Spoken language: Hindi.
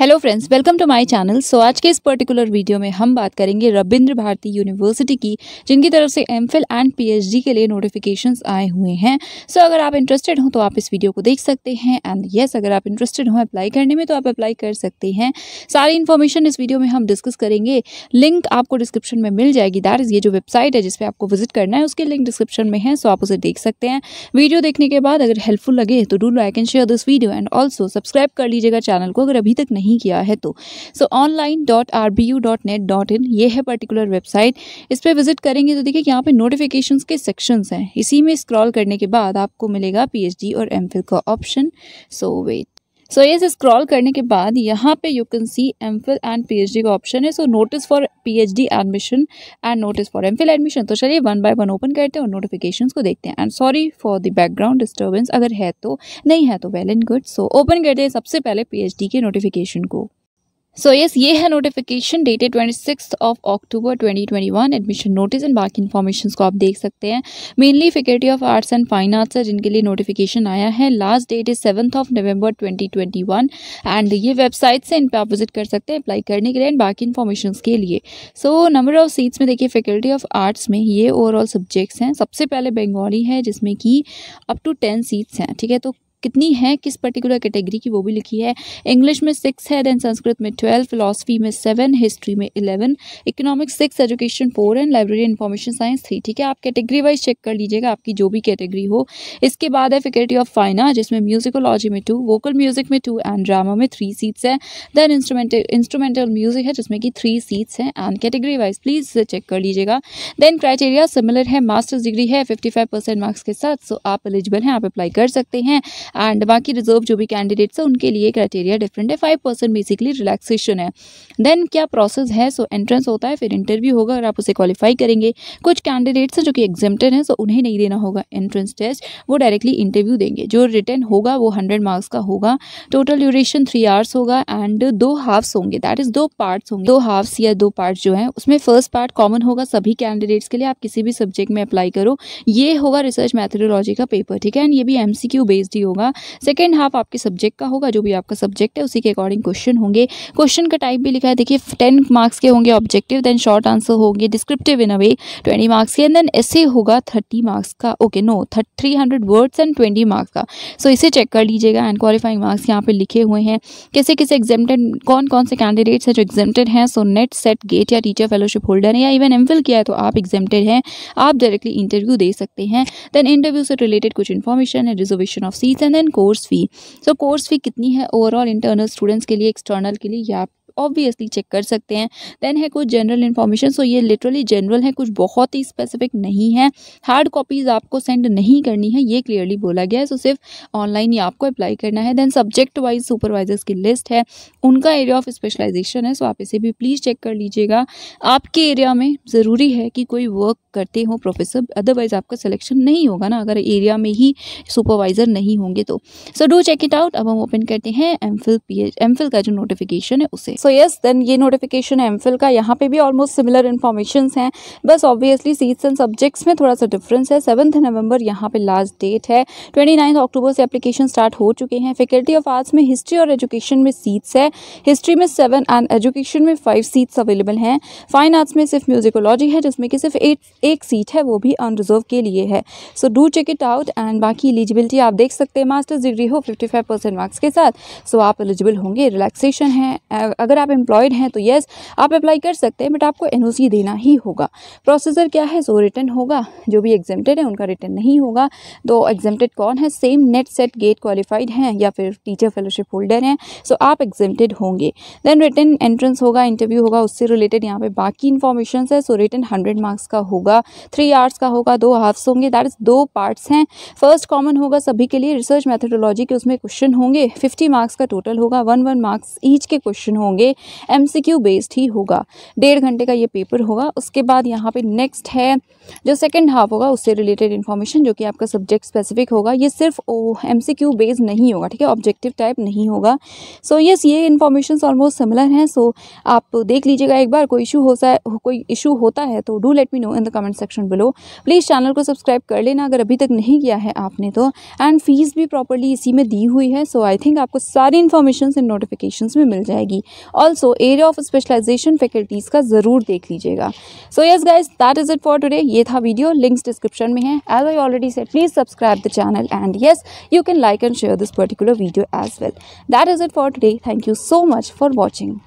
hello friends welcome to my channel so आज के इस पर्टिकुलर वीडियो में हम बात करेंगे रविंद्र भारती यूनिवर्सिटी की जिनकी तरफ से एम एंड पीएचडी के लिए नोटिफिकेशंस आए हुए हैं सो so, अगर आप इंटरेस्टेड हो तो आप इस वीडियो को देख सकते हैं एंड येस yes, अगर आप इंटरेस्टेड हो अप्लाई करने में तो आप अप्लाई कर सकते हैं सारी इन्फॉर्मेशन इस वीडियो में हम डिस्कस करेंगे लिंक आपको डिस्क्रिप्शन में मिल जाएगी दैट इज़ ये जो वेबसाइट है जिसपे आपको विजिट करना है उसके लिंक डिस्क्रिप्शन में है सो so आप उसे देख सकते हैं वीडियो देखने के बाद अगर हेल्पफुल लगे तो do like and share this video and also subscribe कर लीजिएगा चैनल को अगर अभी तक नहीं नहीं किया है तो so online dot R B U dot net dot in ये है पर्टिकुलर वेबसाइट इस पर विजिट करेंगे तो देखिए यहाँ पे नोटिफिकेशन के सेक्शंस हैं इसी में स्क्रॉल करने के बाद आपको मिलेगा पी एच डी और एम फिल का ऑप्शन सो वेट सो ये स्क्रॉल करने के बाद यहाँ पे you can see M Phil and P H D का ऑप्शन है so notice for P H D admission and notice for M Phil admission तो चलिए वन बाय वन ओपन करते हैं और नोटिफिकेशन को देखते हैं and sorry for the background disturbance अगर है तो नहीं है तो well and good so open करते हैं सबसे पहले पी एच डी के नोटिफिकेशन को सो यस ये है notification dated twenty six of October twenty twenty one admission notice and बाकी इन्फॉर्मेशन को आप देख सकते हैं mainly faculty of arts and fine arts है जिनके लिए नोटिफिकेशन आया है last date is seventh of November twenty twenty one and ये वेबसाइट से इन पर आप विजिट कर सकते हैं अप्लाई करने के लिए एंड बाकी इन्फॉर्मेशन के लिए सो नंबर ऑफ सीट्स में देखिए फैकल्टी ऑफ आर्ट्स में ये ओवरऑल सब्जेक्ट्स हैं सबसे पहले बंगाली है जिसमें कि अप टू टेन सीट्स हैं ठीक है तो कितनी है किस पर्टिकुलर कैटेगरी की वो भी लिखी है इंग्लिश में सिक्स है देन संस्कृत में ट्वेल्व फिलासफी में सेवन हिस्ट्री में eleven economics six education four and library information science three ठीक है आप कैटेगरी वाइज चेक कर लीजिएगा आपकी जो भी कैटेगरी हो इसके बाद है फैकल्टी ऑफ फाइना जिसमें म्यूजिकोलॉजी में टू वोकल म्यूजिक में टू एंड ड्रामा में थ्री सीट्स है देन इंस्ट्रूमेंटल इंस्ट्रूमेंटल म्यूजिक है जिसमें कि थ्री सीट्स हैं and category wise please check कर लीजिएगा देन क्राइटेरिया सिमिलर है मास्टर्स डिग्री है फिफ्टी फाइव परसेंट मार्क्स के साथ सो so आप एलिजिबल हैं आप अप्लाई कर सकते हैं एंड बाकी रिजर्व जो भी कैंडिडेट्स है उनके लिए क्राइटेरिया डिफरेंट है फाइव परसेंट बेसिकली रिलैक्सेशन है देन क्या प्रोसेस है सो so, एंट्रेंस होता है फिर इंटरव्यू होगा अगर आप उसे क्वालिफाई करेंगे कुछ कैंडिडेट्स हैं जो कि एग्जेप्टेड हैं सो so उन्हें नहीं देना होगा एंट्रेंस टेस्ट वो डायरेक्टली इंटरव्यू देंगे जो रिटर्न होगा वो हंड्रेड मार्क्स का होगा टोटल ड्यूरेशन थ्री आवर्स होगा एंड दो हाफ्स होंगे दैट इज़ दो पार्ट्स होंगे दो हाफ्स या दो पार्ट जो है उसमें फर्स्ट पार्ट कॉमन होगा सभी कैंडिडेट्स के लिए आप किसी भी सब्जेक्ट में अप्लाई करो ये होगा रिसर्च मैथडोलॉजी का पेपर ठीक है एंड ये भी एम बेस्ड ही होगा होगा सेकेंड हाफ आपके सब्जेक्ट का होगा जो भी आपका सब्जेक्ट है उसी के अकॉर्डिंग क्वेश्चन होंगे क्वेश्चन का टाइप भी लिखा है देखिए टेन मार्क्स के होंगे ऑब्जेक्टिव देन शॉर्ट आंसर होंगे descriptive in a way twenty marks के एंड देन ऐसे होगा थर्टी मार्क्स का okay no three hundred words and twenty marks का सो so, इसे चेक कर लीजिएगा एंड क्वालिफाइंग मार्क्स यहाँ पे लिखे हुए हैं कैसे कैसे एग्जामेड कौन कौन से कैंडिडेट्स हैं जो एग्जामेड हैं सो नेट सेट गेट या टीचर फेलोशिप होल्डर है या इवन एम किया है तो आप एग्जामेड हैं आप डायरेक्टली इंटरव्यू दे सकते हैं देन इंटरव्यू से रिलेटेड कुछ इन्फॉर्मेशन है reservation of seats and then course fee so course fee कितनी है ओवरऑल इंटरनल स्टूडेंट्स के लिए एक्सटर्नल के लिए ये आप ऑब्वियसली चेक कर सकते हैं देन है कुछ जनरल इन्फॉर्मेशन सो ये लिटरली जनरल है कुछ बहुत ही स्पेसिफिक नहीं है हार्ड कॉपीज़ आपको सेंड नहीं करनी है ये क्लियरली बोला गया है सो so, सिर्फ ऑनलाइन ही आपको अप्लाई करना है देन सब्जेक्ट वाइज सुपरवाइजर्स की लिस्ट है उनका एरिया ऑफ स्पेशलाइजेशन है सो so आप इसे भी प्लीज़ चेक कर लीजिएगा आपके एरिया में ज़रूरी है कि कोई वर्क करते हो प्रोफेसर अदरवाइज़ आपका सिलेक्शन नहीं होगा ना अगर एरिया में ही सुपरवाइज़र नहीं होंगे तो so do check it out अब हम ओपन करते हैं एम फिल का जो नोटिफिकेशन है उसे सो so, यस देन ये नोटिफिकेशन है एम का यहाँ पे भी ऑलमोस्ट सिमिलर इन्फॉर्मेशन हैं बस ऑब्वियसली सीट्स एंड सब्जेक्ट्स में थोड़ा सा डिफरेंस है सेवन्थ नवंबर यहाँ पे लास्ट डेट है ट्वेंटी अक्टूबर से एप्लीकेशन स्टार्ट हो चुके हैं फैकल्टी ऑफ आर्ट्स में हिस्ट्री और एजुकेशन में सीट्स है हिस्ट्री में सेवन एंड एजुकेशन में फाइव सीट्स अवेलेबल हैं फाइन आर्ट्स में सिर्फ म्यूजिकोलॉजी है जिसमें कि सिर्फ एट एक सीट है वो भी अनरिजर्व के लिए है so do check it out and बाकी एलिजिबिलिटी आप देख सकते हैं मास्टर्स डिग्री हो फिफ्टी परसेंट मार्क्स के साथ सो so, आप एलिजिबल होंगे रिलैक्सेशन है अगर आप एम्प्लॉयड हैं तो येस आप अप्लाई कर सकते हैं बट आपको एन देना ही होगा प्रोसेसर क्या है जो रिटर्न होगा जो भी एग्जेम्प्टेड है उनका रिटर्न नहीं होगा तो एग्जेम्प्टेड कौन है same NET SET GATE qualified हैं या फिर टीचर फेलोशिप होल्डर हैं सो आप एग्जेम्प्टेड होंगे देन रिटर्न एंट्रेंस होगा इंटरव्यू होगा उससे रिलेटेड यहाँ पे बाकी इन्फॉर्मेशन है सो रिटर्न हंड्रेड मार्क्स का होगा थ्री आर्ट्स का होगा दो हाफ्स होंगे दैट इज दो पार्ट्स हैं फर्स्ट कॉमन होगा सभी के लिए रिसर्च मैथडोलॉजी के उसमें क्वेश्चन होंगे फिफ्टी मार्क्स का टोटल होगा वन वन मार्क्स ईच के क्वेश्चन होंगे होंगे एम बेस्ड ही होगा डेढ़ घंटे का ये पेपर होगा उसके बाद यहाँ पे नेक्स्ट है जो सेकेंड हाफ होगा उससे रिलेटेड इन्फॉर्मेशन जो कि आपका सब्जेक्ट स्पेसिफिक होगा ये सिर्फ एम सी क्यू बेस्ड नहीं होगा ठीक है ऑब्जेक्टिव टाइप नहीं होगा सो so, यस yes, ये इन्फॉर्मेशन ऑलमोस्ट सिमिलर हैं सो so, आप देख लीजिएगा एक बार कोई इशू होता है कोई इशू होता है तो do let me know in the comment section below please channel को सब्सक्राइब कर लेना अगर अभी तक नहीं किया है आपने तो एंड फीस भी प्रॉपरली इसी में दी हुई है सो आई थिंक आपको सारी इन्फॉर्मेशन इन नोटिफिकेशन में मिल जाएगी also area of specialization faculties का ज़रूर देख लीजिएगा so yes guys that is it for today ये था वीडियो लिंक्स डिस्क्रिप्शन में है एज आई ऑलरेडी से please subscribe the channel and yes you can like and share this particular video as well that is it for today thank you so much for watching